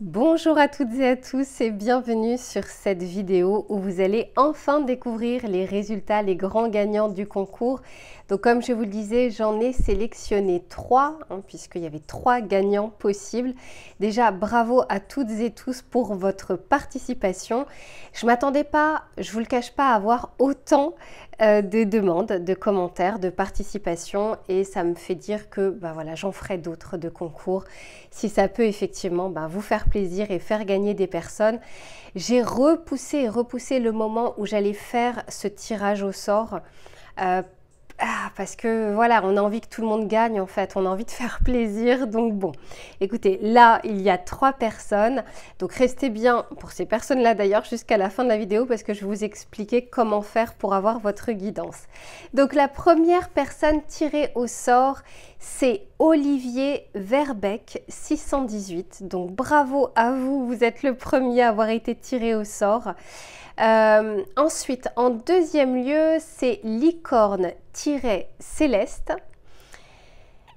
Bonjour à toutes et à tous et bienvenue sur cette vidéo où vous allez enfin découvrir les résultats, les grands gagnants du concours. Donc comme je vous le disais, j'en ai sélectionné trois hein, puisqu'il y avait trois gagnants possibles. Déjà bravo à toutes et tous pour votre participation. Je m'attendais pas, je vous le cache pas, à avoir autant euh, de demandes, de commentaires, de participation et ça me fait dire que bah voilà, j'en ferai d'autres de concours si ça peut effectivement bah, vous faire plaisir et faire gagner des personnes. J'ai repoussé repoussé le moment où j'allais faire ce tirage au sort euh, parce que voilà, on a envie que tout le monde gagne en fait, on a envie de faire plaisir. Donc bon, écoutez, là, il y a trois personnes. Donc restez bien pour ces personnes-là d'ailleurs jusqu'à la fin de la vidéo parce que je vais vous expliquer comment faire pour avoir votre guidance. Donc la première personne tirée au sort, c'est Olivier Verbeck 618. Donc bravo à vous, vous êtes le premier à avoir été tiré au sort. Euh, ensuite, en deuxième lieu, c'est licorne-céleste.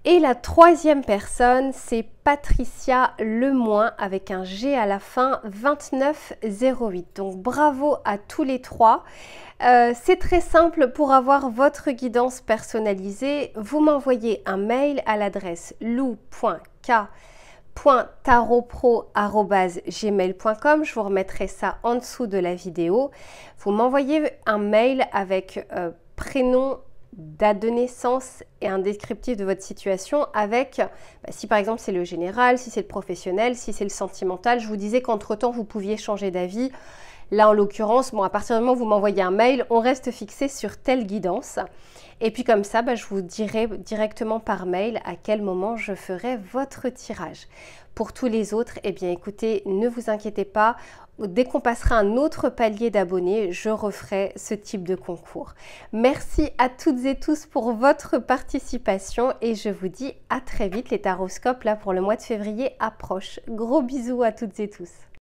Et la troisième personne, c'est Patricia Lemoin avec un G à la fin 2908. Donc bravo à tous les trois. Euh, c'est très simple pour avoir votre guidance personnalisée. Vous m'envoyez un mail à l'adresse lou.k taropro.com Je vous remettrai ça en dessous de la vidéo. Vous m'envoyez un mail avec euh, prénom, date de naissance et un descriptif de votre situation avec, bah, si par exemple c'est le général, si c'est le professionnel, si c'est le sentimental. Je vous disais qu'entre-temps, vous pouviez changer d'avis. Là, en l'occurrence, bon, à partir du moment où vous m'envoyez un mail, on reste fixé sur telle guidance. Et puis comme ça, bah, je vous dirai directement par mail à quel moment je ferai votre tirage. Pour tous les autres, eh bien écoutez, ne vous inquiétez pas, dès qu'on passera un autre palier d'abonnés, je referai ce type de concours. Merci à toutes et tous pour votre participation et je vous dis à très vite. Les taroscopes là pour le mois de février approchent. Gros bisous à toutes et tous.